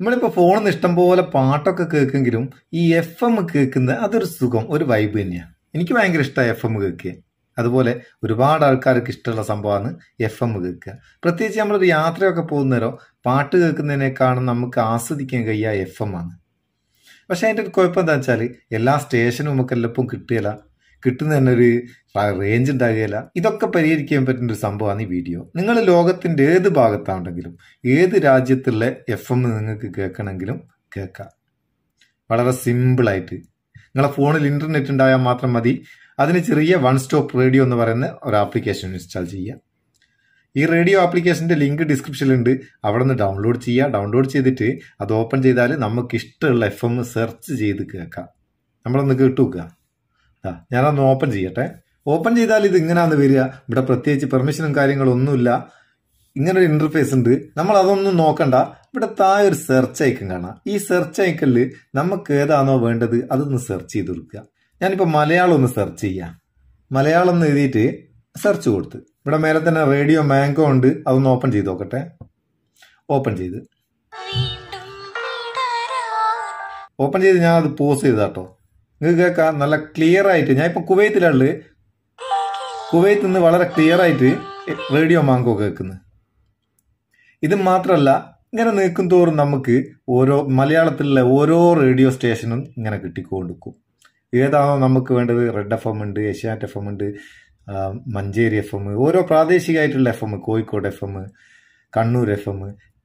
നമ്മളിപ്പോൾ ഫോണിൽ നിന്ന് ഇഷ്ടംപോലെ പാട്ടൊക്കെ കേൾക്കുമെങ്കിലും ഈ എഫ് എം കേൾക്കുന്നത് അതൊരു സുഖം ഒരു വൈബ് തന്നെയാണ് എനിക്ക് ഭയങ്കര ഇഷ്ടമാണ് എഫ് എം കേൾക്കുക അതുപോലെ ഒരുപാട് ആൾക്കാർക്ക് ഇഷ്ടമുള്ള സംഭവമാണ് എഫ് എം കേൾക്കുക പ്രത്യേകിച്ച് നമ്മളൊരു യാത്രയൊക്കെ പോകുന്നേരോ പാട്ട് കേൾക്കുന്നതിനേക്കാളും നമുക്ക് ആസ്വദിക്കാൻ കഴിയുക എഫ് എം ആണ് പക്ഷേ അതിൻ്റെ ഒരു കുഴപ്പം എന്താ വെച്ചാൽ എല്ലാ സ്റ്റേഷനും നമുക്ക് എല്ലാം കിട്ടുകയില്ല കിട്ടുന്ന തന്നെ ഒരു റേഞ്ച് ഉണ്ടാകുകയില്ല ഇതൊക്കെ പരിഹരിക്കാൻ പറ്റുന്ന ഒരു സംഭവമാണ് ഈ വീഡിയോ നിങ്ങൾ ലോകത്തിൻ്റെ ഏത് ഭാഗത്താണെങ്കിലും ഏത് രാജ്യത്തുള്ള എഫ് എം നിങ്ങൾക്ക് കേൾക്കണമെങ്കിലും കേൾക്കാം വളരെ സിമ്പിളായിട്ട് നിങ്ങളെ ഫോണിൽ ഇൻ്റർനെറ്റ് ഉണ്ടായാൽ മാത്രം മതി അതിന് ചെറിയ വൺ സ്റ്റോപ്പ് റേഡിയോ എന്ന് പറയുന്ന ഒരു ആപ്ലിക്കേഷൻ ഇൻസ്റ്റാൾ ചെയ്യുക ഈ റേഡിയോ ആപ്ലിക്കേഷൻ്റെ ലിങ്ക് ഡിസ്ക്രിപ്ഷനിലുണ്ട് അവിടെ നിന്ന് ഡൗൺലോഡ് ചെയ്യുക ഡൗൺലോഡ് ചെയ്തിട്ട് അത് ഓപ്പൺ ചെയ്താൽ നമുക്ക് ഇഷ്ടമുള്ള എഫ് എം സെർച്ച് ചെയ്ത് കേൾക്കാം നമ്മളൊന്ന് കേട്ടു ഞാനൊന്ന് ഓപ്പൺ ചെയ്യട്ടെ ഓപ്പൺ ചെയ്താൽ ഇത് ഇങ്ങനെയാന്ന് വരിക ഇവിടെ പ്രത്യേകിച്ച് പെർമിഷനും കാര്യങ്ങളൊന്നുമില്ല ഇങ്ങനൊരു ഇന്റർഫേസ് ഉണ്ട് നമ്മൾ അതൊന്നും നോക്കണ്ട ഇവിടെ താഴെ ഒരു സെർച്ച് ഐക്കൺ കാണാം ഈ സെർച്ച് ഐക്കണിൽ നമുക്ക് ഏതാണോ വേണ്ടത് അതൊന്ന് സെർച്ച് ചെയ്ത് കൊടുക്കുക ഞാനിപ്പോൾ മലയാളം ഒന്ന് സെർച്ച് ചെയ്യാം മലയാളം എന്ന് എഴുതിയിട്ട് സെർച്ച് കൊടുത്ത് ഇവിടെ മേലെ തന്നെ റേഡിയോ മാംഗോ ഉണ്ട് അതൊന്ന് ഓപ്പൺ ചെയ്ത് നോക്കട്ടെ ഓപ്പൺ ചെയ്ത് ഓപ്പൺ ചെയ്ത് ഞാൻ അത് പോസ് ചെയ്താട്ടോ നിങ്ങൾക്ക് കേൾക്കാം നല്ല ക്ലിയർ ആയിട്ട് ഞാൻ ഇപ്പം കുവൈത്തിലുള്ളത് കുവൈത്തിൽ നിന്ന് വളരെ ക്ലിയർ ആയിട്ട് റേഡിയോ മാങ്കോ കേൾക്കുന്നത് ഇത് മാത്രമല്ല ഇങ്ങനെ നീക്കും തോറും നമുക്ക് ഓരോ മലയാളത്തിലുള്ള ഓരോ റേഡിയോ സ്റ്റേഷനും ഇങ്ങനെ കിട്ടിക്കൊടുക്കും ഏതാണോ നമുക്ക് വേണ്ടത് റെഡ് എഫ് എം ഉണ്ട് ഏഷ്യാനെറ്റ് എഫ് എം ഉണ്ട് മഞ്ചേരി എഫ് എം ഓരോ പ്രാദേശികമായിട്ടുള്ള F M Kozhikode F M Kannur F M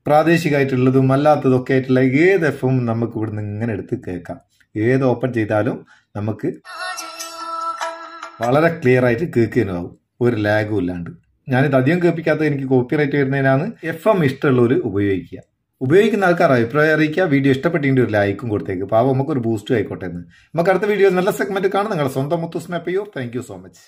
പ്രാദേശികമായിട്ടുള്ളതും അല്ലാത്തതൊക്കെ ആയിട്ടുള്ള ഏത് എഫ് എം നമുക്ക് ഇവിടുന്ന് ഇങ്ങനെ എടുത്ത് കേൾക്കാം ഏത് ഓപ്പൺ ചെയ്താലും നമുക്ക് വളരെ ക്ലിയർ ആയിട്ട് കേൾക്കുന്നതാവും ഒരു ലാഗും ഇല്ലാണ്ട് ഞാനിത് അധികം കേൾപ്പിക്കാത്ത എനിക്ക് കോപ്പിറൈറ്റ് വരുന്നതിനാണ് എഫ് എം ഇഷ്ടമുള്ളവർ ഉപയോഗിക്കുക ഉപയോഗിക്കുന്ന ആൾക്കാർ അഭിപ്രായം അറിയിക്കുക വീഡിയോ ഇഷ്ടപ്പെട്ടിട്ട് ഒരു ലൈക്കും കൊടുത്തേക്ക് പാവം നമുക്കൊരു ബൂസ്റ്റും ആയിക്കോട്ടെ എന്ന് നമുക്ക് അടുത്ത വീഡിയോ നല്ല സെഗ്മെന്റ് കാണാം നിങ്ങളുടെ സ്വന്തം സ്നാപ്പ് പയ്യോ താങ്ക് സോ മച്ച്